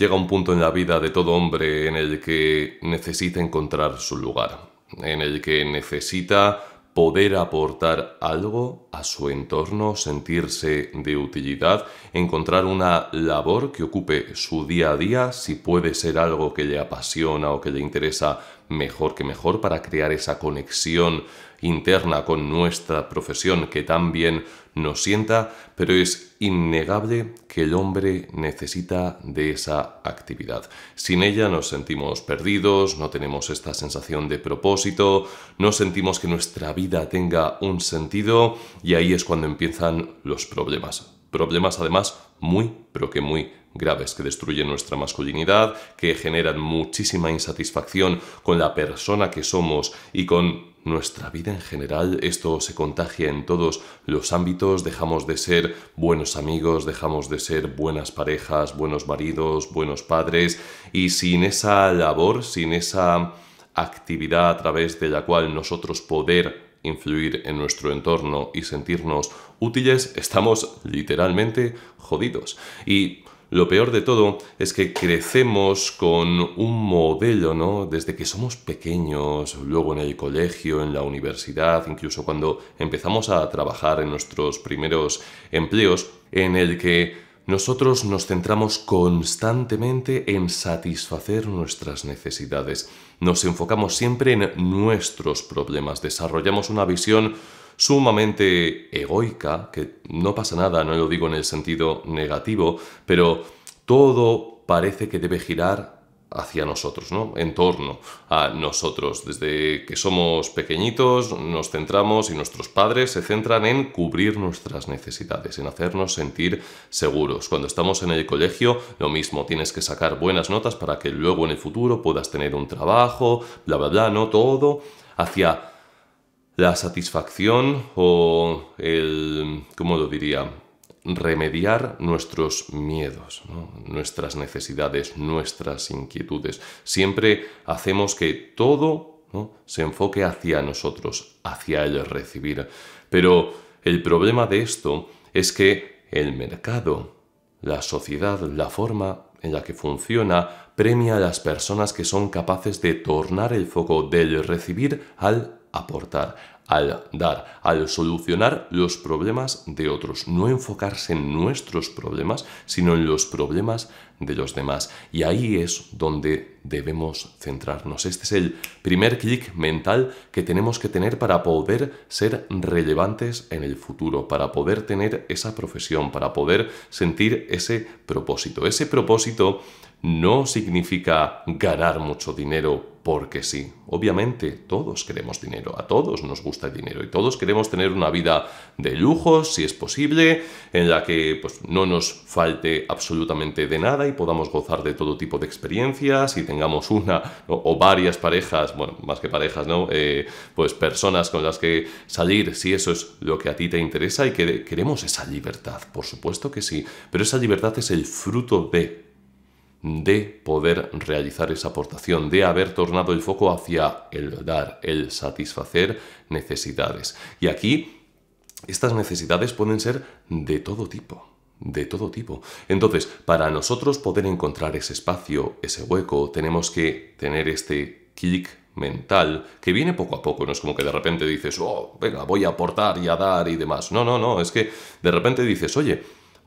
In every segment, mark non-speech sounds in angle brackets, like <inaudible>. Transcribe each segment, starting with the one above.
Llega un punto en la vida de todo hombre en el que necesita encontrar su lugar, en el que necesita poder aportar algo a su entorno, sentirse de utilidad, encontrar una labor que ocupe su día a día, si puede ser algo que le apasiona o que le interesa mejor que mejor para crear esa conexión interna con nuestra profesión que tan bien nos sienta, pero es innegable que el hombre necesita de esa actividad. Sin ella nos sentimos perdidos, no tenemos esta sensación de propósito, no sentimos que nuestra vida tenga un sentido y ahí es cuando empiezan los problemas. Problemas además muy, pero que muy graves que destruyen nuestra masculinidad, que generan muchísima insatisfacción con la persona que somos y con nuestra vida en general. Esto se contagia en todos los ámbitos. Dejamos de ser buenos amigos, dejamos de ser buenas parejas, buenos maridos, buenos padres y sin esa labor, sin esa actividad a través de la cual nosotros poder influir en nuestro entorno y sentirnos útiles, estamos literalmente jodidos. Y lo peor de todo es que crecemos con un modelo, ¿no? Desde que somos pequeños, luego en el colegio, en la universidad, incluso cuando empezamos a trabajar en nuestros primeros empleos, en el que nosotros nos centramos constantemente en satisfacer nuestras necesidades. Nos enfocamos siempre en nuestros problemas, desarrollamos una visión sumamente egoica, que no pasa nada, no lo digo en el sentido negativo, pero todo parece que debe girar hacia nosotros, ¿no? En torno a nosotros. Desde que somos pequeñitos nos centramos y nuestros padres se centran en cubrir nuestras necesidades, en hacernos sentir seguros. Cuando estamos en el colegio, lo mismo, tienes que sacar buenas notas para que luego en el futuro puedas tener un trabajo, bla, bla, bla, ¿no? Todo hacia la satisfacción o el, ¿cómo lo diría? remediar nuestros miedos, nuestras necesidades, nuestras inquietudes. Siempre hacemos que todo se enfoque hacia nosotros, hacia el recibir. Pero el problema de esto es que el mercado, la sociedad, la forma en la que funciona, premia a las personas que son capaces de tornar el foco del recibir al aportar, al dar, al solucionar los problemas de otros, no enfocarse en nuestros problemas, sino en los problemas de los demás. Y ahí es donde debemos centrarnos. Este es el primer clic mental que tenemos que tener para poder ser relevantes en el futuro, para poder tener esa profesión, para poder sentir ese propósito. Ese propósito no significa ganar mucho dinero porque sí. Obviamente, todos queremos dinero, a todos nos gusta el dinero y todos queremos tener una vida de lujos, si es posible, en la que pues, no nos falte absolutamente de nada y podamos gozar de todo tipo de experiencias y tengamos una o, varias parejas, bueno, más que parejas, ¿no? Eh, pues personas con las que salir, si eso es lo que a ti te interesa y que queremos esa libertad, por supuesto que sí, pero esa libertad es el fruto de de poder realizar esa aportación, de haber tornado el foco hacia el dar, el satisfacer necesidades. Y aquí estas necesidades pueden ser de todo tipo de todo tipo. Entonces, para nosotros poder encontrar ese espacio, ese hueco, tenemos que tener este click mental que viene poco a poco, no es como que de repente dices, oh, venga, voy a aportar y a dar y demás. No, no, no, es que de repente dices, oye,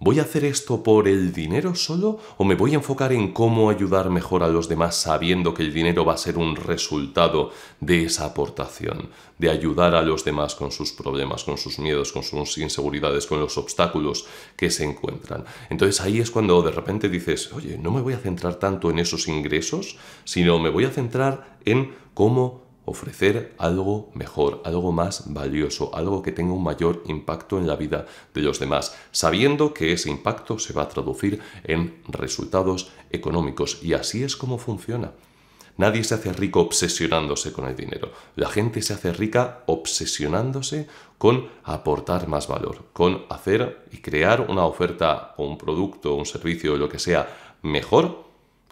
¿Voy a hacer esto por el dinero solo o me voy a enfocar en cómo ayudar mejor a los demás sabiendo que el dinero va a ser un resultado de esa aportación, de ayudar a los demás con sus problemas, con sus miedos, con sus inseguridades, con los obstáculos que se encuentran? Entonces ahí es cuando de repente dices, oye, no me voy a centrar tanto en esos ingresos, sino me voy a centrar en cómo ofrecer algo mejor, algo más valioso, algo que tenga un mayor impacto en la vida de los demás, sabiendo que ese impacto se va a traducir en resultados económicos. Y así es como funciona. Nadie se hace rico obsesionándose con el dinero. La gente se hace rica obsesionándose con aportar más valor, con hacer y crear una oferta o un producto, un servicio, o lo que sea, mejor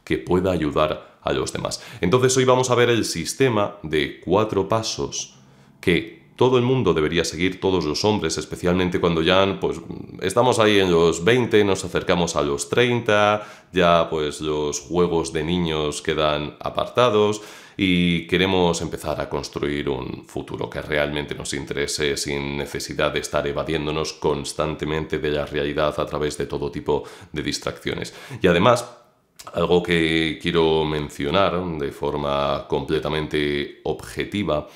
que pueda ayudar a a los demás. Entonces hoy vamos a ver el sistema de cuatro pasos que todo el mundo debería seguir, todos los hombres, especialmente cuando ya pues, estamos ahí en los 20, nos acercamos a los 30, ya pues los juegos de niños quedan apartados y queremos empezar a construir un futuro que realmente nos interese sin necesidad de estar evadiéndonos constantemente de la realidad a través de todo tipo de distracciones. Y además, algo que quiero mencionar de forma completamente objetiva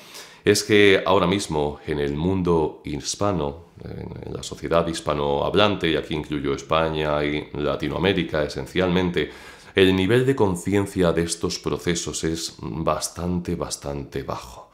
es que ahora mismo en el mundo hispano, en la sociedad hispanohablante, y aquí incluyo España y Latinoamérica esencialmente, el nivel de conciencia de estos procesos es bastante, bastante bajo.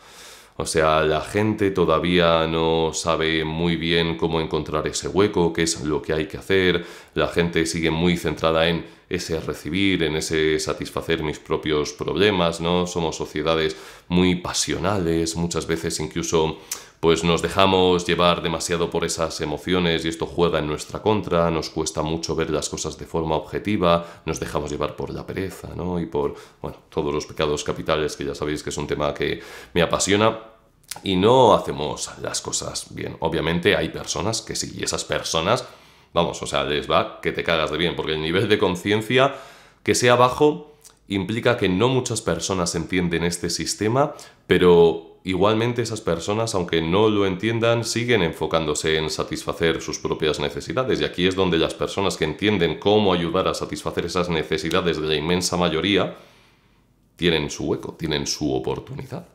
O sea, la gente todavía no sabe muy bien cómo encontrar ese hueco, qué es lo que hay que hacer. La gente sigue muy centrada en ese recibir, en ese satisfacer mis propios problemas, ¿no? Somos sociedades muy pasionales, muchas veces incluso pues nos dejamos llevar demasiado por esas emociones y esto juega en nuestra contra, nos cuesta mucho ver las cosas de forma objetiva, nos dejamos llevar por la pereza, ¿no? Y por, bueno, todos los pecados capitales que ya sabéis que es un tema que me apasiona y no hacemos las cosas bien. Obviamente hay personas que sí, y esas personas, vamos, o sea, les va que te cagas de bien, porque el nivel de conciencia que sea bajo implica que no muchas personas entienden este sistema, pero igualmente esas personas, aunque no lo entiendan, siguen enfocándose en satisfacer sus propias necesidades. Y aquí es donde las personas que entienden cómo ayudar a satisfacer esas necesidades de la inmensa mayoría, tienen su hueco, tienen su oportunidad.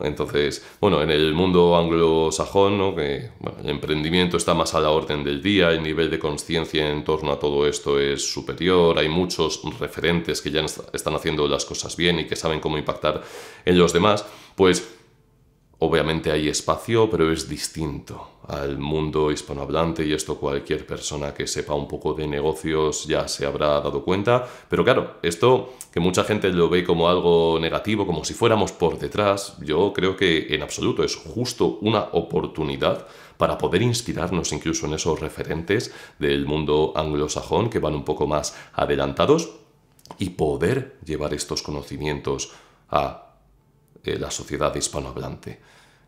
Entonces, bueno, en el mundo anglosajón, el emprendimiento está más a la orden del día, el nivel de conciencia en torno a todo esto es superior, hay muchos referentes que ya están haciendo las cosas bien y que saben cómo impactar en los demás, pues Obviamente hay espacio, pero es distinto al mundo hispanohablante y esto cualquier persona que sepa un poco de negocios ya se habrá dado cuenta. Pero claro, esto que mucha gente lo ve como algo negativo, como si fuéramos por detrás, yo creo que en absoluto es justo una oportunidad para poder inspirarnos incluso en esos referentes del mundo anglosajón que van un poco más adelantados y poder llevar estos conocimientos a eh, la sociedad hispanohablante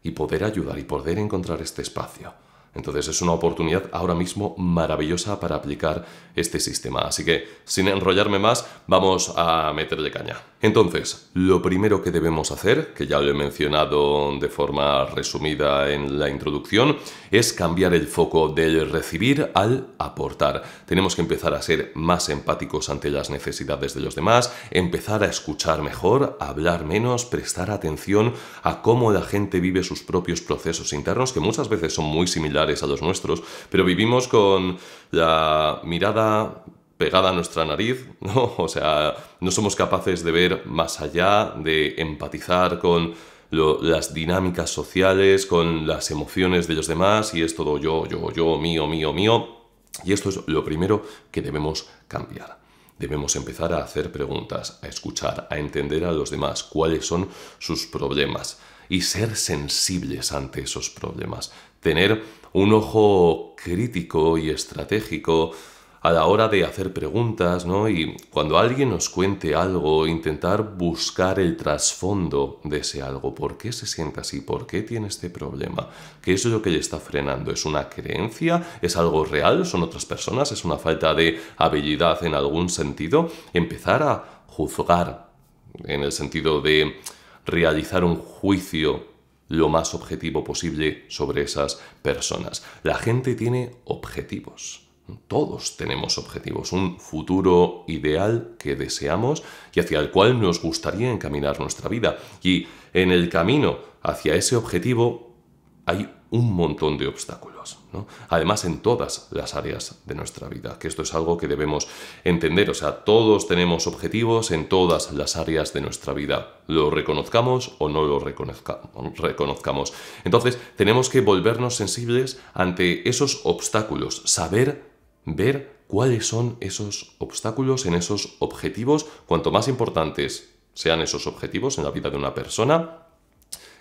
y poder ayudar y poder encontrar este espacio entonces es una oportunidad ahora mismo maravillosa para aplicar este sistema. Así que sin enrollarme más, vamos a meterle caña. Entonces, lo primero que debemos hacer, que ya lo he mencionado de forma resumida en la introducción, es cambiar el foco del recibir al aportar. Tenemos que empezar a ser más empáticos ante las necesidades de los demás, empezar a escuchar mejor, hablar menos, prestar atención a cómo la gente vive sus propios procesos internos, que muchas veces son muy similares a los nuestros, pero vivimos con la mirada pegada a nuestra nariz, <laughs> ¿no? O sea, no somos capaces de ver más allá, de empatizar con las dinámicas sociales, con las emociones de los demás, y es todo yo, yo, yo, mío, mío, mío. Y esto es lo primero que debemos cambiar. Debemos empezar a hacer preguntas, a escuchar, a entender a los demás cuáles son sus problemas y ser sensibles ante esos problemas, tener un ojo crítico y estratégico a la hora de hacer preguntas, ¿no? Y cuando alguien nos cuente algo, intentar buscar el trasfondo de ese algo. ¿Por qué se siente así? ¿Por qué tiene este problema? ¿Qué es lo que le está frenando? ¿Es una creencia? ¿Es algo real? ¿Son otras personas? ¿Es una falta de habilidad en algún sentido? Empezar a juzgar en el sentido de realizar un juicio lo más objetivo posible sobre esas personas. La gente tiene objetivos. Todos tenemos objetivos, un futuro ideal que deseamos y hacia el cual nos gustaría encaminar nuestra vida. Y en el camino hacia ese objetivo hay un montón de obstáculos. ¿no? Además, en todas las áreas de nuestra vida, que esto es algo que debemos entender. O sea, todos tenemos objetivos en todas las áreas de nuestra vida, lo reconozcamos o no lo reconozcamos. Entonces, tenemos que volvernos sensibles ante esos obstáculos, saber ver cuáles son esos obstáculos en esos objetivos. Cuanto más importantes sean esos objetivos en la vida de una persona,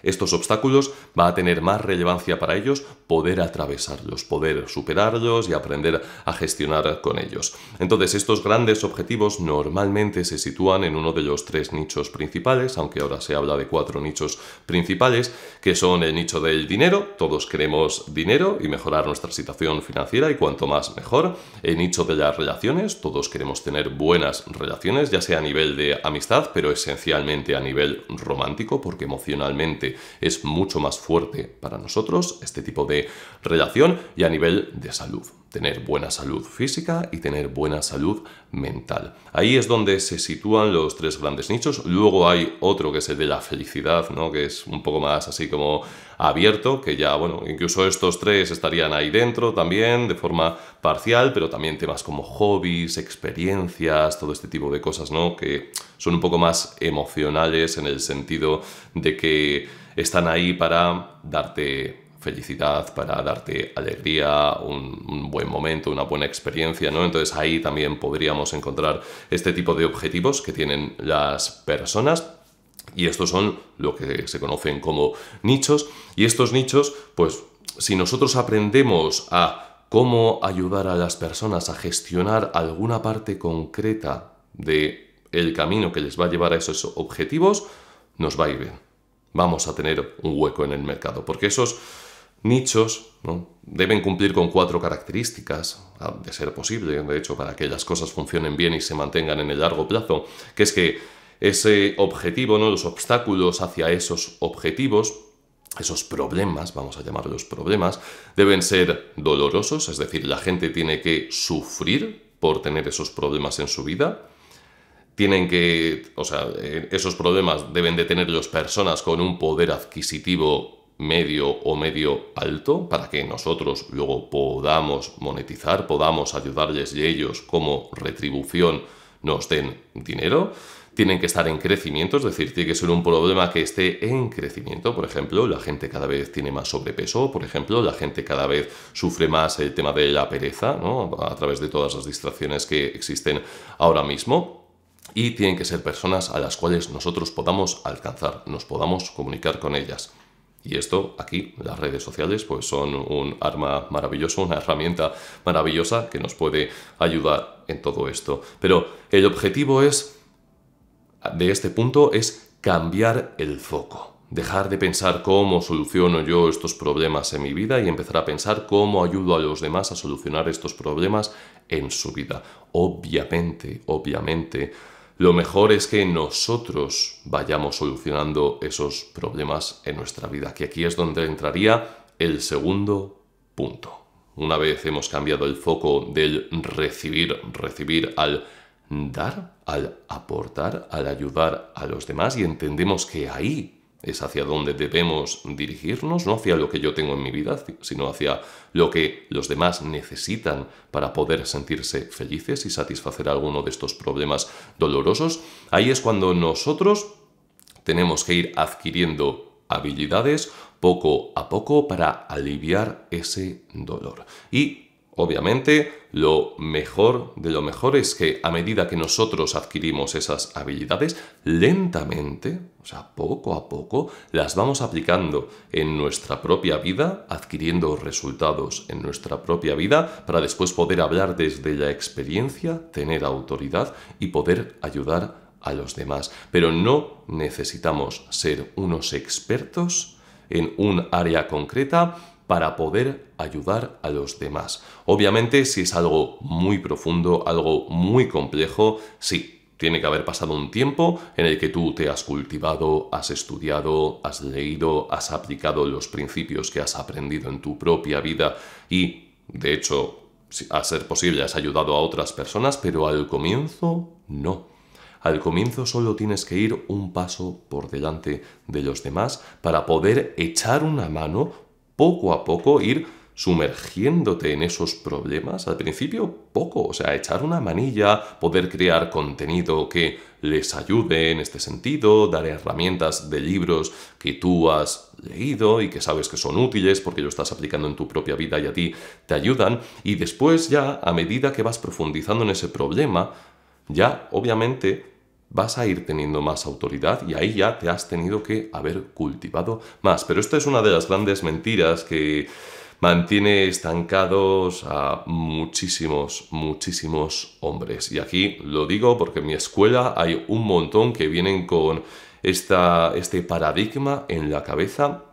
estos obstáculos va a tener más relevancia para ellos poder atravesarlos, poder superarlos y aprender a gestionar con ellos. Entonces, estos grandes objetivos normalmente se sitúan en uno de los tres nichos principales, aunque ahora se habla de cuatro nichos principales, que son el nicho del dinero, todos queremos dinero y mejorar nuestra situación financiera y cuanto más mejor, el nicho de las relaciones, todos queremos tener buenas relaciones, ya sea a nivel de amistad, pero esencialmente a nivel romántico, porque emocionalmente es mucho más fuerte para nosotros este tipo de relación y a nivel de salud. Tener buena salud física y tener buena salud mental. Ahí es donde se sitúan los tres grandes nichos. Luego hay otro que es el de la felicidad, ¿no? que es un poco más así como abierto, que ya, bueno, incluso estos tres estarían ahí dentro también de forma parcial, pero también temas como hobbies, experiencias, todo este tipo de cosas, ¿no? Que son un poco más emocionales en el sentido de que están ahí para darte felicidad, para darte alegría, un, buen momento, una buena experiencia, ¿no? Entonces ahí también podríamos encontrar este tipo de objetivos que tienen las personas. Y estos son lo que se conocen como nichos. Y estos nichos, pues si nosotros aprendemos a cómo ayudar a las personas a gestionar alguna parte concreta de el camino que les va a llevar a esos objetivos, nos va a ir bien vamos a tener un hueco en el mercado, porque esos nichos deben cumplir con cuatro características, de ser posible, de hecho, para que las cosas funcionen bien y se mantengan en el largo plazo, que es que ese objetivo, ¿no? los obstáculos hacia esos objetivos, esos problemas, vamos a llamarlos problemas, deben ser dolorosos, es decir, la gente tiene que sufrir por tener esos problemas en su vida, tienen que, o sea, eh, esos problemas deben de tener las personas con un poder adquisitivo medio o medio alto para que nosotros luego podamos monetizar, podamos ayudarles y ellos como retribución nos den dinero. Tienen que estar en crecimiento, es decir, tiene que ser un problema que esté en crecimiento. Por ejemplo, la gente cada vez tiene más sobrepeso, por ejemplo, la gente cada vez sufre más el tema de la pereza, ¿no? A través de todas las distracciones que existen ahora mismo y tienen que ser personas a las cuales nosotros podamos alcanzar, nos podamos comunicar con ellas. Y esto aquí, las redes sociales, pues son un arma maravillosa, una herramienta maravillosa que nos puede ayudar en todo esto. Pero el objetivo es, de este punto, es cambiar el foco. Dejar de pensar cómo soluciono yo estos problemas en mi vida y empezar a pensar cómo ayudo a los demás a solucionar estos problemas en su vida. Obviamente, obviamente, lo mejor es que nosotros vayamos solucionando esos problemas en nuestra vida, que aquí es donde entraría el segundo punto. Una vez hemos cambiado el foco del recibir, recibir al dar, al aportar, al ayudar a los demás y entendemos que ahí es hacia dónde debemos dirigirnos, no hacia lo que yo tengo en mi vida, sino hacia lo que los demás necesitan para poder sentirse felices y satisfacer alguno de estos problemas dolorosos. Ahí es cuando nosotros tenemos que ir adquiriendo habilidades poco a poco para aliviar ese dolor. Y Obviamente, lo mejor de lo mejor es que a medida que nosotros adquirimos esas habilidades, lentamente, o sea, poco a poco, las vamos aplicando en nuestra propia vida, adquiriendo resultados en nuestra propia vida, para después poder hablar desde la experiencia, tener autoridad y poder ayudar a los demás. Pero no necesitamos ser unos expertos en un área concreta para poder ayudar a los demás. Obviamente, si es algo muy profundo, algo muy complejo, sí, tiene que haber pasado un tiempo en el que tú te has cultivado, has estudiado, has leído, has aplicado los principios que has aprendido en tu propia vida y, de hecho, a ser posible, has ayudado a otras personas, pero al comienzo no. Al comienzo solo tienes que ir un paso por delante de los demás para poder echar una mano, poco a poco ir sumergiéndote en esos problemas. Al principio, poco, o sea, echar una manilla, poder crear contenido que les ayude en este sentido, dar herramientas de libros que tú has leído y que sabes que son útiles porque lo estás aplicando en tu propia vida y a ti te ayudan. Y después ya, a medida que vas profundizando en ese problema, ya obviamente vas a ir teniendo más autoridad y ahí ya te has tenido que haber cultivado más. Pero esta es una de las grandes mentiras que mantiene estancados a muchísimos, muchísimos hombres. Y aquí lo digo porque en mi escuela hay un montón que vienen con esta, este paradigma en la cabeza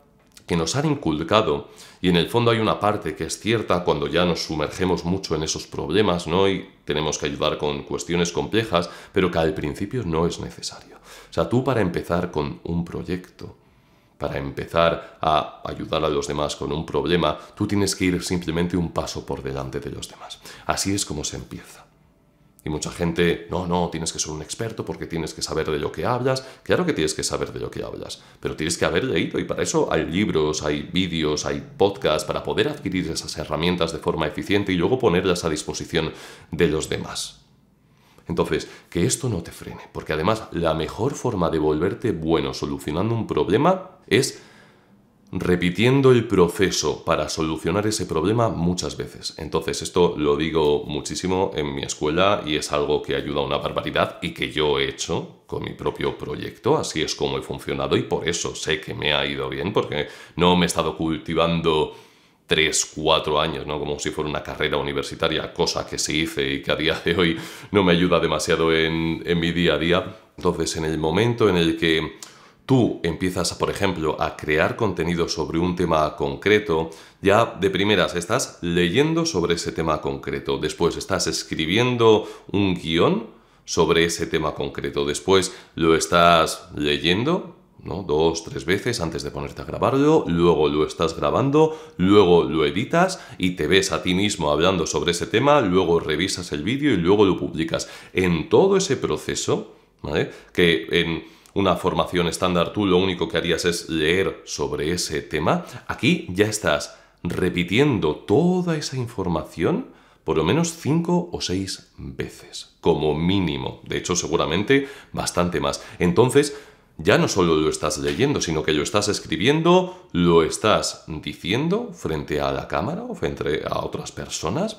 que nos han inculcado, y en el fondo hay una parte que es cierta cuando ya nos sumergemos mucho en esos problemas, ¿no? Y tenemos que ayudar con cuestiones complejas, pero que al principio no es necesario. O sea, tú para empezar con un proyecto, para empezar a ayudar a los demás con un problema, tú tienes que ir simplemente un paso por delante de los demás. Así es como se empieza. Y mucha gente, no, no, tienes que ser un experto porque tienes que saber de lo que hablas. Claro que tienes que saber de lo que hablas, pero tienes que haber leído y para eso hay libros, hay vídeos, hay podcasts para poder adquirir esas herramientas de forma eficiente y luego ponerlas a disposición de los demás. Entonces, que esto no te frene, porque además la mejor forma de volverte bueno solucionando un problema es repitiendo el proceso para solucionar ese problema muchas veces. Entonces, esto lo digo muchísimo en mi escuela y es algo que ayuda a una barbaridad y que yo he hecho con mi propio proyecto. Así es como he funcionado y por eso sé que me ha ido bien, porque no me he estado cultivando 3, 4 años, ¿no? Como si fuera una carrera universitaria, cosa que se hice y que a día de hoy no me ayuda demasiado en, en mi día a día. Entonces, en el momento en el que tú empiezas, por ejemplo, a crear contenido sobre un tema concreto, ya de primeras estás leyendo sobre ese tema concreto, después estás escribiendo un guión sobre ese tema concreto, después lo estás leyendo, ¿no? Dos, tres veces antes de ponerte a grabarlo, luego lo estás grabando, luego lo editas y te ves a ti mismo hablando sobre ese tema, luego revisas el vídeo y luego lo publicas. En todo ese proceso, ¿vale? Que en una formación estándar, tú lo único que harías es leer sobre ese tema, aquí ya estás repitiendo toda esa información por lo menos cinco o seis veces, como mínimo. De hecho, seguramente bastante más. Entonces, ya no solo lo estás leyendo, sino que lo estás escribiendo, lo estás diciendo frente a la cámara o frente a otras personas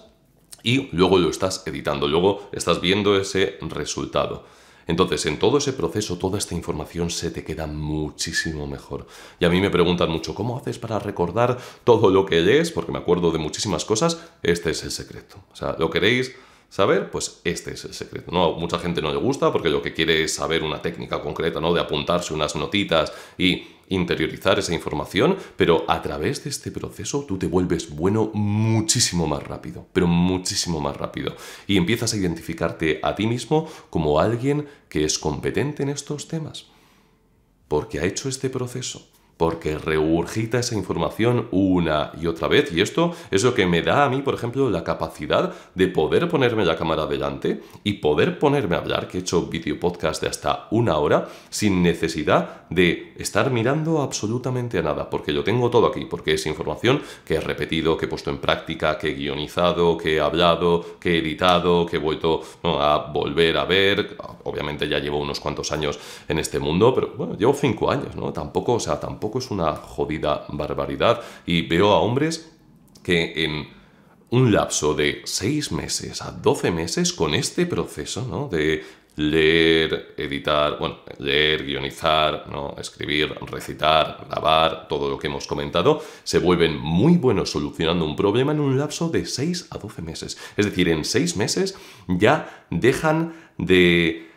y luego lo estás editando, luego estás viendo ese resultado. Entonces, en todo ese proceso, toda esta información se te queda muchísimo mejor. Y a mí me preguntan mucho, ¿cómo haces para recordar todo lo que lees? Porque me acuerdo de muchísimas cosas. Este es el secreto. O sea, lo queréis, saber, pues este es el secreto. No, mucha gente no le gusta porque lo que quiere es saber una técnica concreta, ¿no? De apuntarse unas notitas y interiorizar esa información, pero a través de este proceso tú te vuelves bueno muchísimo más rápido, pero muchísimo más rápido. Y empiezas a identificarte a ti mismo como alguien que es competente en estos temas, porque ha hecho este proceso porque regurgita esa información una y otra vez y esto es lo que me da a mí, por ejemplo, la capacidad de poder ponerme la cámara delante y poder ponerme a hablar, que he hecho video podcast de hasta una hora sin necesidad de estar mirando absolutamente a nada, porque lo tengo todo aquí, porque es información que he repetido, que he puesto en práctica, que he guionizado, que he hablado, que he editado, que he vuelto a volver a ver, obviamente ya llevo unos cuantos años en este mundo, pero bueno, llevo cinco años, ¿no? Tampoco, o sea, tampoco es una jodida barbaridad. Y veo a hombres que en un lapso de 6 meses a 12 meses con este proceso, ¿no? De leer, editar, bueno, leer, guionizar, ¿no? escribir, recitar, grabar, todo lo que hemos comentado, se vuelven muy buenos solucionando un problema en un lapso de 6 a 12 meses. Es decir, en 6 meses ya dejan de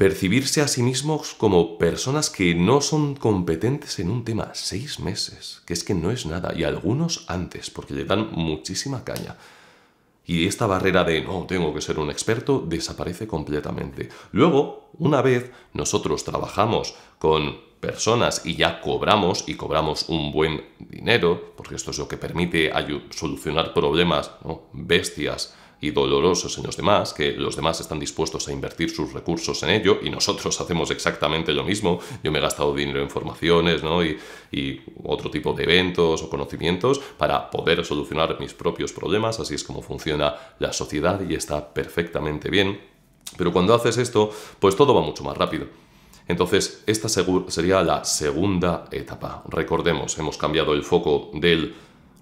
percibirse a sí mismos como personas que no son competentes en un tema. Seis meses, que es que no es nada, y algunos antes, porque le dan muchísima caña. Y esta barrera de no, tengo que ser un experto, desaparece completamente. Luego, una vez nosotros trabajamos con personas y ya cobramos, y cobramos un buen dinero, porque esto es lo que permite solucionar problemas bestias y dolorosos en los demás, que los demás están dispuestos a invertir sus recursos en ello y nosotros <laughs> hacemos exactamente lo mismo. Yo me he gastado dinero en formaciones y, y otro tipo de eventos o conocimientos para poder solucionar mis propios problemas, así es como funciona la sociedad y está perfectamente bien. Pero cuando haces esto, pues todo va mucho más rápido. Entonces, esta sería la segunda etapa. Recordemos, hemos cambiado el foco del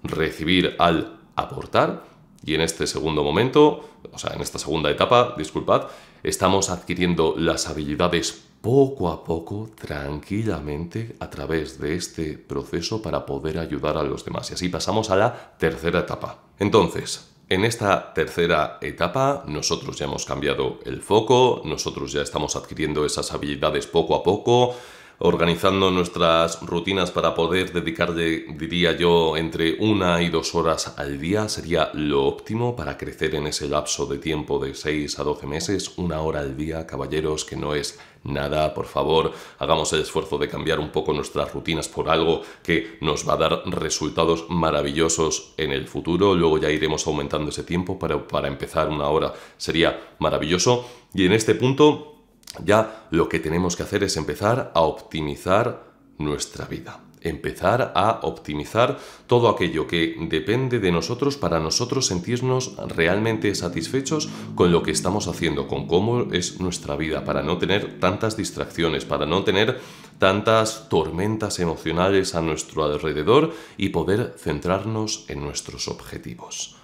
recibir al aportar y en este segundo momento, o sea, en esta segunda etapa, disculpad, estamos adquiriendo las habilidades poco a poco, tranquilamente, a través de este proceso para poder ayudar a los demás. Y así pasamos a la tercera etapa. Entonces, en esta tercera etapa nosotros ya hemos cambiado el foco, nosotros ya estamos adquiriendo esas habilidades poco a poco, organizando nuestras rutinas para poder dedicarle, diría yo, entre una y dos horas al día sería lo óptimo para crecer en ese lapso de tiempo de 6 a 12 meses, una hora al día, caballeros, que no es nada, por favor, hagamos el esfuerzo de cambiar un poco nuestras rutinas por algo que nos va a dar resultados maravillosos en el futuro, luego ya iremos aumentando ese tiempo para, para empezar una hora, sería maravilloso. Y en este punto ya lo que tenemos que hacer es empezar a optimizar nuestra vida. Empezar a optimizar todo aquello que depende de nosotros para nosotros sentirnos realmente satisfechos con lo que estamos haciendo, con cómo es nuestra vida, para no tener tantas distracciones, para no tener tantas tormentas emocionales a nuestro alrededor y poder centrarnos en nuestros objetivos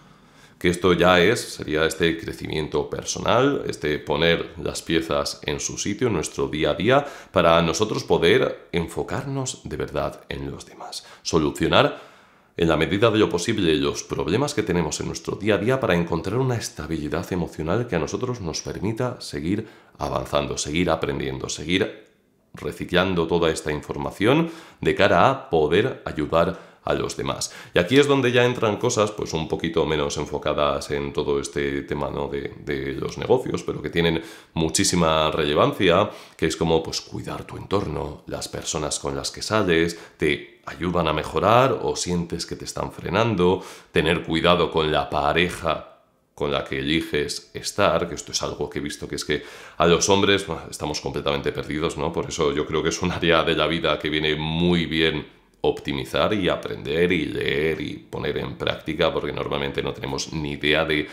que esto ya es, sería este crecimiento personal, este poner las piezas en su sitio, en nuestro día a día, para nosotros poder enfocarnos de verdad en los demás, solucionar en la medida de lo posible los problemas que tenemos en nuestro día a día para encontrar una estabilidad emocional que a nosotros nos permita seguir avanzando, seguir aprendiendo, seguir reciclando toda esta información de cara a poder ayudar a los demás. Y aquí es donde ya entran cosas pues un poquito menos enfocadas en todo este tema ¿no? de, los negocios, pero que tienen muchísima relevancia, que es como pues cuidar tu entorno, las personas con las que sales, te ayudan a mejorar o sientes que te están frenando, tener cuidado con la pareja con la que eliges estar, que esto es algo que he visto que es que a los hombres estamos completamente perdidos, ¿no? Por eso yo creo que es un área de la vida que viene muy bien optimizar y aprender y leer y poner en práctica, porque normalmente no tenemos ni idea de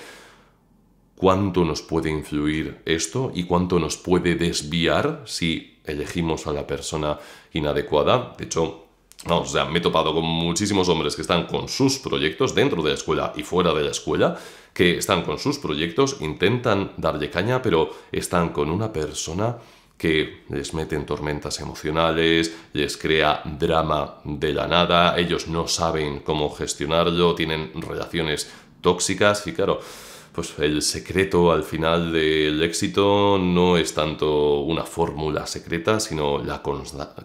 cuánto nos puede influir esto y cuánto nos puede desviar si elegimos a la persona inadecuada. De hecho, no, o sea, me he topado con muchísimos hombres que están con sus proyectos dentro de la escuela y fuera de la escuela, que están con sus proyectos, intentan darle caña, pero están con una persona que les meten tormentas emocionales, les crea drama de la nada, ellos no saben cómo gestionarlo, tienen relaciones tóxicas y claro, pues el secreto al final del éxito no es tanto una fórmula secreta, sino la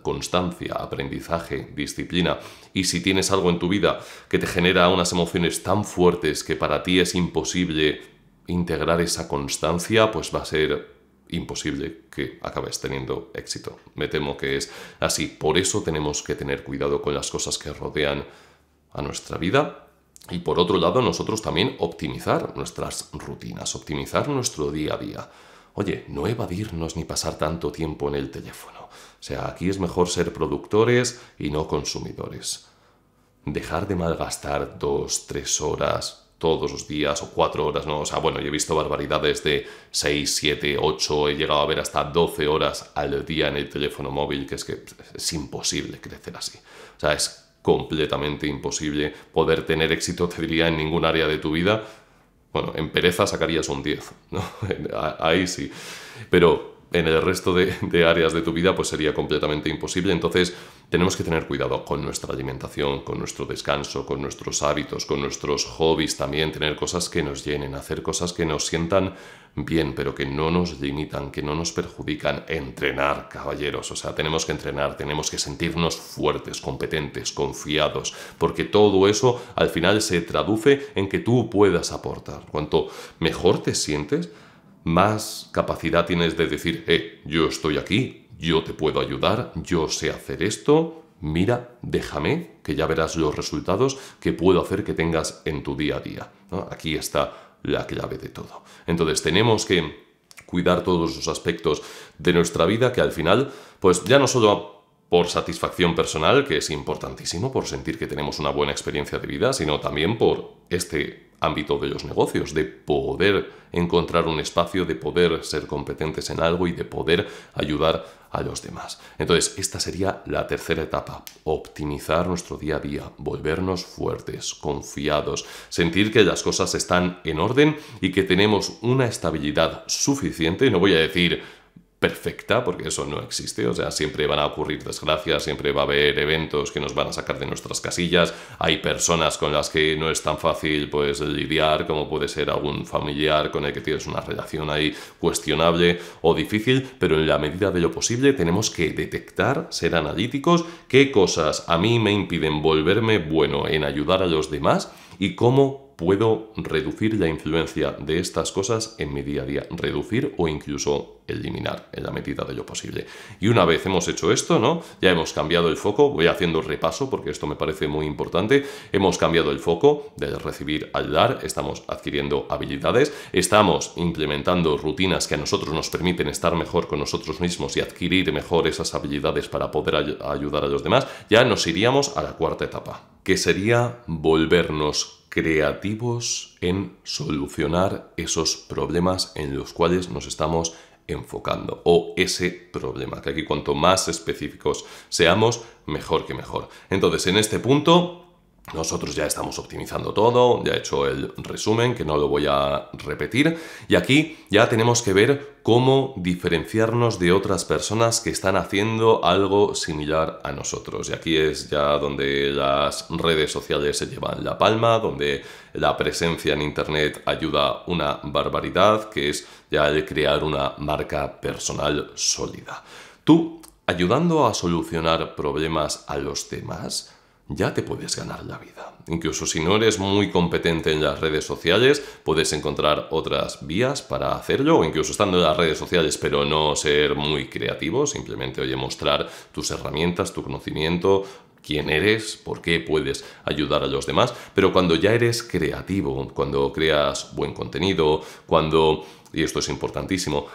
constancia, aprendizaje, disciplina. Y si tienes algo en tu vida que te genera unas emociones tan fuertes que para ti es imposible integrar esa constancia, pues va a ser imposible que acabes teniendo éxito. Me temo que es así. Por eso tenemos que tener cuidado con las cosas que rodean a nuestra vida y por otro lado nosotros también optimizar nuestras rutinas, optimizar nuestro día a día. Oye, no evadirnos ni pasar tanto tiempo en el teléfono. O sea, aquí es mejor ser productores y no consumidores. Dejar de malgastar dos, tres horas todos los días o cuatro horas, ¿no? O sea, bueno, yo he visto barbaridades de 6, 7, 8, he llegado a ver hasta 12 horas al día en el teléfono móvil, que es que es imposible crecer así. O sea, es completamente imposible poder tener éxito, te diría, en ningún área de tu vida. Bueno, en pereza sacarías un 10, ¿no? <laughs> Ahí sí. Pero en el resto de áreas de tu vida, pues sería completamente imposible. Entonces, tenemos que tener cuidado con nuestra alimentación, con nuestro descanso, con nuestros hábitos, con nuestros hobbies también, tener cosas que nos llenen, hacer cosas que nos sientan bien, pero que no nos limitan, que no nos perjudican. Entrenar, caballeros, o sea, tenemos que entrenar, tenemos que sentirnos fuertes, competentes, confiados, porque todo eso al final se traduce en que tú puedas aportar. Cuanto mejor te sientes, más capacidad tienes de decir, eh, yo estoy aquí, yo te puedo ayudar, yo sé hacer esto, mira, déjame, que ya verás los resultados que puedo hacer que tengas en tu día a día. Aquí está la clave de todo. Entonces tenemos que cuidar todos los aspectos de nuestra vida que al final, pues ya no solo por satisfacción personal, que es importantísimo, por sentir que tenemos una buena experiencia de vida, sino también por este ámbito de los negocios, de poder encontrar un espacio, de poder ser competentes en algo y de poder ayudar a los demás. Entonces, esta sería la tercera etapa, optimizar nuestro día a día, volvernos fuertes, confiados, sentir que las cosas están en orden y que tenemos una estabilidad suficiente, no voy a decir perfecta, porque eso no existe, o sea, siempre van a ocurrir desgracias, siempre va a haber eventos que nos van a sacar de nuestras casillas, hay personas con las que no es tan fácil pues, lidiar, como puede ser algún familiar con el que tienes una relación ahí cuestionable o difícil, pero en la medida de lo posible tenemos que detectar, ser analíticos, qué cosas a mí me impiden volverme bueno en ayudar a los demás y cómo puedo reducir la influencia de estas cosas en mi día a día, reducir o incluso eliminar en la medida de lo posible. Y una vez hemos hecho esto, ¿no? Ya hemos cambiado el foco, voy haciendo repaso porque esto me parece muy importante. Hemos cambiado el foco de recibir al dar, estamos adquiriendo habilidades, estamos implementando rutinas que a nosotros nos permiten estar mejor con nosotros mismos y adquirir mejor esas habilidades para poder ayudar a los demás. Ya nos iríamos a la cuarta etapa, que sería volvernos creativos en solucionar esos problemas en los cuales nos estamos enfocando o ese problema, que aquí cuanto más específicos seamos, mejor que mejor. Entonces, en este punto nosotros ya estamos optimizando todo, ya he hecho el resumen, que no lo voy a repetir. Y aquí ya tenemos que ver cómo diferenciarnos de otras personas que están haciendo algo similar a nosotros. Y aquí es ya donde las redes sociales se llevan la palma, donde la presencia en Internet ayuda una barbaridad, que es ya el crear una marca personal sólida. Tú, ayudando a solucionar problemas a los demás, ya te puedes ganar la vida. Incluso si no eres muy competente en las redes sociales, puedes encontrar otras vías para hacerlo, incluso estando en las redes sociales, pero no ser muy creativo, simplemente oye, mostrar tus herramientas, tu conocimiento, quién eres, por qué puedes ayudar a los demás, pero cuando ya eres creativo, cuando creas buen contenido, cuando, y esto es importantísimo,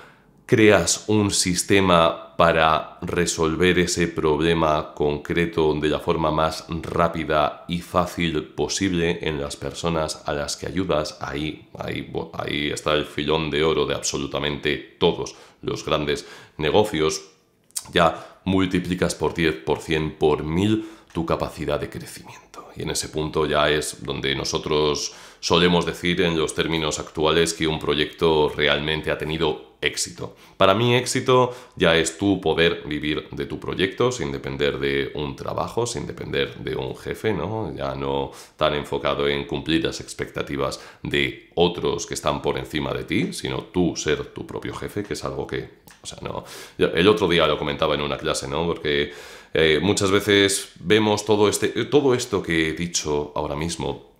creas un sistema para resolver ese problema concreto de la forma más rápida y fácil posible en las personas a las que ayudas, ahí, ahí, está el filón de oro de absolutamente todos los grandes negocios. Ya multiplicas por 10, por cien, por 1000 tu capacidad de crecimiento. Y en ese punto ya es donde nosotros solemos decir en los términos actuales que un proyecto realmente ha tenido éxito. Para mí éxito ya es tú poder vivir de tu proyecto sin depender de un trabajo, sin depender de un jefe, ¿no? Ya no tan enfocado en cumplir las expectativas de otros que están por encima de ti, sino tú ser tu propio jefe, que es algo que, o sea, no. El otro día lo comentaba en una clase, ¿no? Porque eh, muchas veces vemos todo este todo esto que he dicho ahora mismo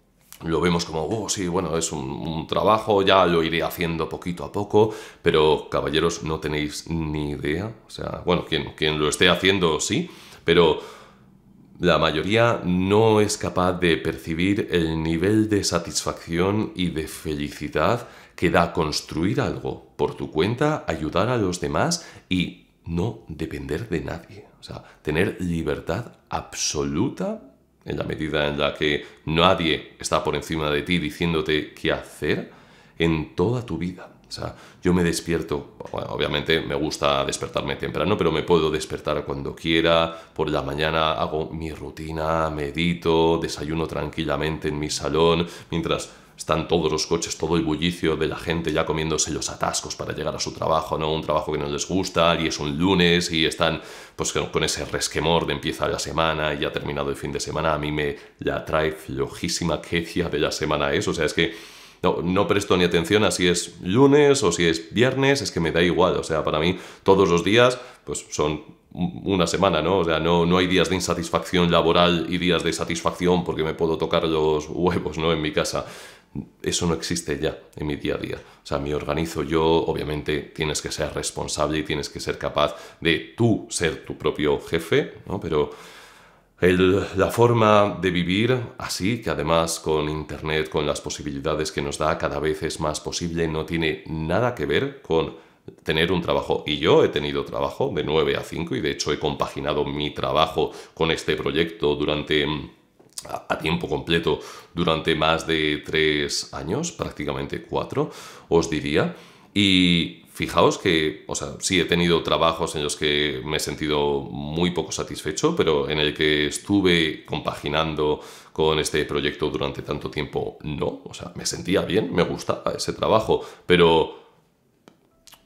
lo vemos como, oh, sí, bueno, es un, trabajo, ya lo iré haciendo poquito a poco, pero caballeros, no tenéis ni idea. O sea, bueno, quien, quien lo esté haciendo, sí, pero la mayoría no es capaz de percibir el nivel de satisfacción y de felicidad que da construir algo por tu cuenta, ayudar a los demás y no depender de nadie. O sea, tener libertad absoluta en la medida en la que nadie está por encima de ti diciéndote qué hacer en toda tu vida. O sea, yo me despierto, obviamente me gusta despertarme temprano, pero me puedo despertar cuando quiera, por la mañana hago mi rutina, medito, desayuno tranquilamente en mi salón, mientras están todos los coches, todo el bullicio de la gente ya comiéndose los atascos para llegar a su trabajo, ¿no? Un trabajo que no les gusta y es un lunes y están pues con ese resquemor de empieza la semana y ya ha terminado el fin de semana. A mí me la trae flojísima quecia de la semana eso. o sea, es que no, presto ni atención a si es lunes o si es viernes, es que me da igual, o sea, para mí todos los días pues son una semana, ¿no? O sea, no, no hay días de insatisfacción laboral y días de satisfacción porque me puedo tocar los huevos, ¿no? En mi casa eso no existe ya en mi día a día. O sea, me organizo yo, obviamente tienes que ser responsable y tienes que ser capaz de tú ser tu propio jefe, ¿no? Pero la forma de vivir así, que además con Internet, con las posibilidades que nos da, cada vez es más posible, no tiene nada que ver con tener un trabajo. Y yo he tenido trabajo de 9 a 5 y de hecho he compaginado mi trabajo con este proyecto durante a tiempo completo durante más de tres años, prácticamente cuatro, os diría. Y fijaos que, o sea, sí he tenido trabajos en los que me he sentido muy poco satisfecho, pero en el que estuve compaginando con este proyecto durante tanto tiempo, no. O sea, me sentía bien, me gustaba ese trabajo, pero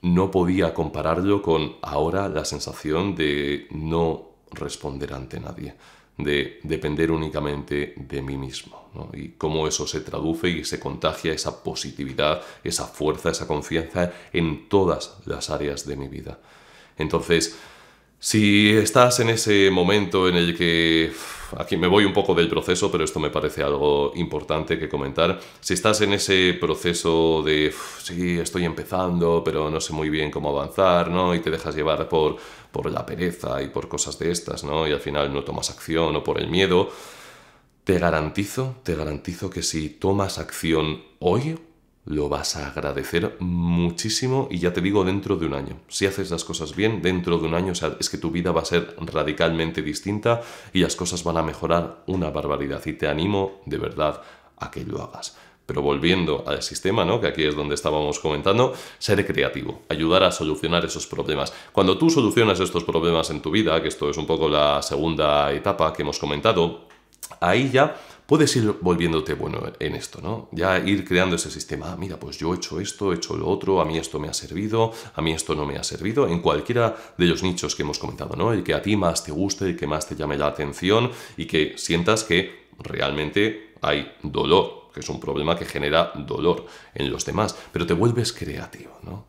no podía compararlo con ahora la sensación de no responder ante nadie de depender únicamente de mí mismo. Y cómo eso se traduce y se contagia esa positividad, esa fuerza, esa confianza en todas las áreas de mi vida. Entonces, si estás en ese momento en el que aquí me voy un poco del proceso, pero esto me parece algo importante que comentar. Si estás en ese proceso de, sí, estoy empezando, pero no sé muy bien cómo avanzar, ¿no? Y te dejas llevar por, por la pereza y por cosas de estas, ¿no? Y al final no tomas acción o por el miedo. Te garantizo, te garantizo que si tomas acción hoy, lo vas a agradecer muchísimo y ya te digo dentro de un año. Si haces las cosas bien, dentro de un año, es que tu vida va a ser radicalmente distinta y las cosas van a mejorar una barbaridad y te animo de verdad a que lo hagas. Pero volviendo al sistema, ¿no? que aquí es donde estábamos comentando, ser creativo, ayudar a solucionar esos problemas. Cuando tú solucionas estos problemas en tu vida, que esto es un poco la segunda etapa que hemos comentado, ahí ya puedes ir volviéndote bueno en esto, ¿no? Ya ir creando ese sistema, ah, mira, pues yo he hecho esto, he hecho lo otro, a mí esto me ha servido, a mí esto no me ha servido, en cualquiera de los nichos que hemos comentado, ¿no? El que a ti más te guste, el que más te llame la atención y que sientas que realmente hay dolor, que es un problema que genera dolor en los demás, pero te vuelves creativo, ¿no?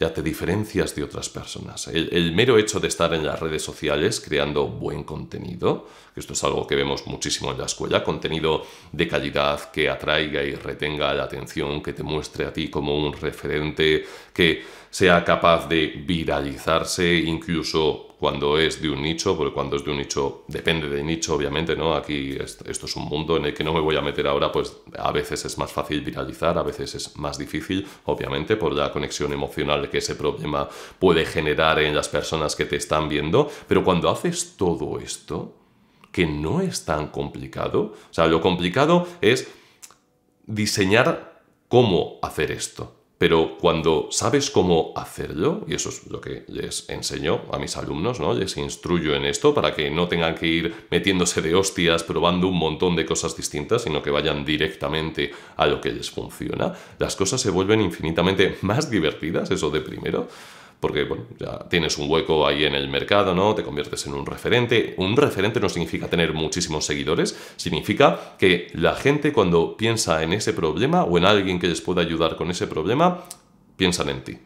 ya te diferencias de otras personas. El, mero hecho de estar en las redes sociales creando buen contenido, que esto es algo que vemos muchísimo en la escuela, contenido de calidad que atraiga y retenga la atención, que te muestre a ti como un referente, que sea capaz de viralizarse, incluso cuando es de un nicho, porque cuando es de un nicho, depende de nicho, obviamente, ¿no? Aquí esto es un mundo en el que no me voy a meter ahora, pues a veces es más fácil viralizar, a veces es más difícil, obviamente, por la conexión emocional que ese problema puede generar en las personas que te están viendo, pero cuando haces todo esto, que no es tan complicado, o sea, lo complicado es diseñar cómo hacer esto. Pero cuando sabes cómo hacerlo, y eso es lo que les enseño a mis alumnos, ¿no? Les instruyo en esto para que no tengan que ir metiéndose de hostias, probando un montón de cosas distintas, sino que vayan directamente a lo que les funciona, las cosas se vuelven infinitamente más divertidas, eso de primero porque bueno, ya tienes un hueco ahí en el mercado, ¿no? Te conviertes en un referente. Un referente no significa tener muchísimos seguidores, significa que la gente cuando piensa en ese problema o en alguien que les pueda ayudar con ese problema, piensan en ti.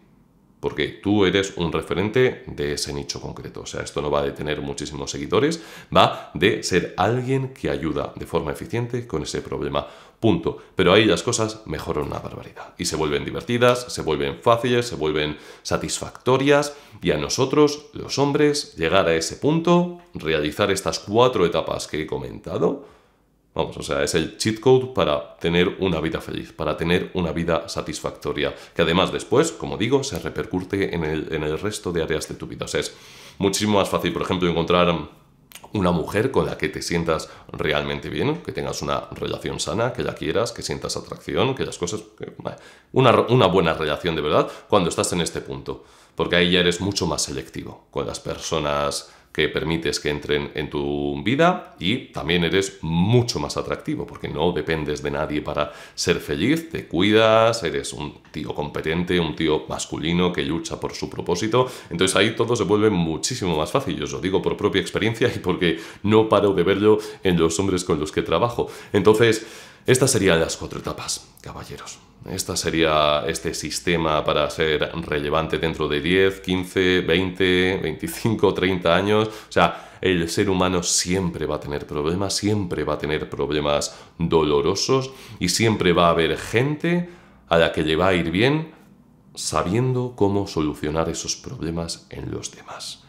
Porque tú eres un referente de ese nicho concreto. O sea, esto no va de tener muchísimos seguidores, va de ser alguien que ayuda de forma eficiente con ese problema punto. Pero ahí las cosas mejoran una barbaridad y se vuelven divertidas, se vuelven fáciles, se vuelven satisfactorias y a nosotros, los hombres, llegar a ese punto, realizar estas cuatro etapas que he comentado, Vamos, o sea, es el cheat code para tener una vida feliz, para tener una vida satisfactoria, que además después, como digo, se repercute en el, resto de áreas de tu vida. O sea, es muchísimo más fácil, por ejemplo, encontrar una mujer con la que te sientas realmente bien, que tengas una relación sana, que la quieras, que sientas atracción, que las cosas... una, una buena relación de verdad cuando estás en este punto, porque ahí ya eres mucho más selectivo con las personas que permites que entren en tu vida y también eres mucho más atractivo porque no dependes de nadie para ser feliz, te cuidas, eres un tío competente, un tío masculino que lucha por su propósito, entonces ahí todo se vuelve muchísimo más fácil, yo os lo digo por propia experiencia y porque no paro de verlo en los hombres con los que trabajo. Entonces, estas serían las cuatro etapas, caballeros. Esta sería este sistema para ser relevante dentro de 10, 15, 20, 25, 30 años. O sea, el ser humano siempre va a tener problemas, siempre va a tener problemas dolorosos y siempre va a haber gente a la que le va a ir bien sabiendo cómo solucionar esos problemas en los demás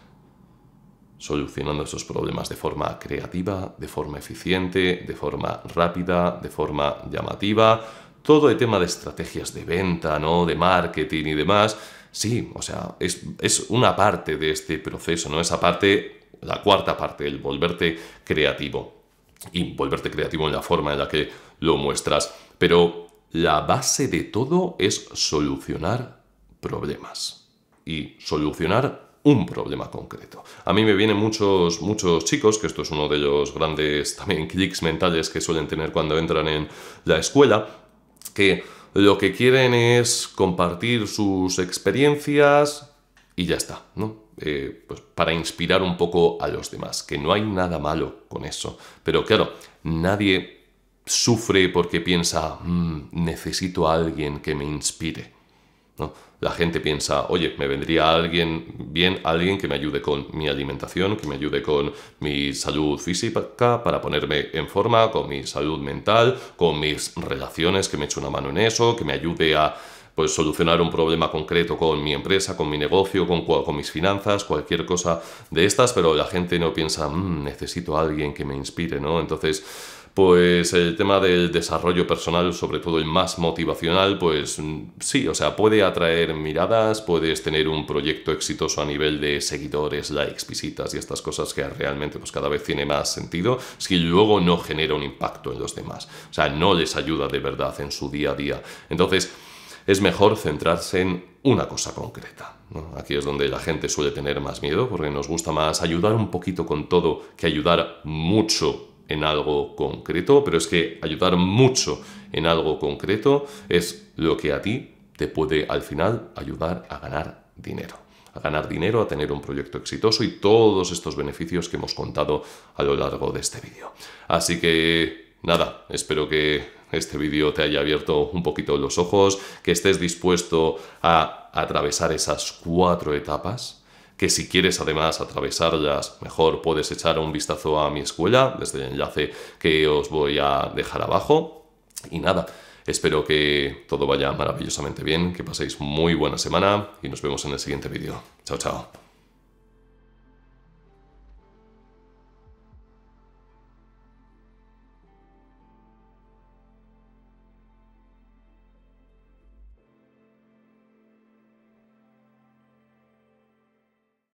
solucionando esos problemas de forma creativa, de forma eficiente, de forma rápida, de forma llamativa. Todo el tema de estrategias de venta, ¿no? De marketing y demás. Sí, o sea, es, es una parte de este proceso, ¿no? Esa parte, la cuarta parte, el volverte creativo. Y volverte creativo en la forma en la que lo muestras. Pero la base de todo es solucionar problemas. Y solucionar un problema concreto. A mí me vienen muchos, muchos chicos, que esto es uno de los grandes <laughs> también clics mentales que suelen tener cuando entran en la escuela, que lo que quieren es compartir sus experiencias y ya está, ¿no? Eh, pues para inspirar un poco a los demás, que no hay nada malo con eso. Pero claro, nadie sufre porque piensa, mm, necesito a alguien que me inspire. La gente piensa, oye, me vendría alguien bien, alguien que me ayude con mi alimentación, que me ayude con mi salud física, para ponerme en forma, con mi salud mental, con mis relaciones, que me eche una mano en eso, que me ayude a pues solucionar un problema concreto con mi empresa, con mi negocio, con, con mis finanzas, cualquier cosa de estas, pero la gente no piensa, mm, necesito a alguien que me inspire, ¿no? Entonces, pues el eh, tema del desarrollo personal, sobre todo el más motivacional, pues mm, sí, o sea, puede atraer miradas, puedes tener un proyecto exitoso a nivel de seguidores, likes, visitas y estas cosas que realmente pues cada vez tiene más sentido, si luego no genera un impacto en los demás. O sea, no les ayuda de verdad en su día a día. Entonces, es mejor centrarse en una cosa concreta. Aquí es donde la gente suele tener más miedo, porque nos gusta más ayudar un poquito con todo que ayudar mucho en algo concreto, pero es que ayudar mucho en algo concreto es lo que a ti te puede al final ayudar a ganar dinero a ganar dinero, a tener un proyecto exitoso y todos estos beneficios que hemos contado a lo largo de este vídeo. Así que nada, espero que este vídeo te haya abierto un poquito los ojos, que estés dispuesto a atravesar esas cuatro etapas que si quieres además atravesarlas mejor puedes echar un vistazo a mi escuela desde el enlace que os voy a dejar abajo. Y nada, espero que todo vaya maravillosamente bien, que paséis muy buena semana y nos vemos en el siguiente vídeo. Chao, chao.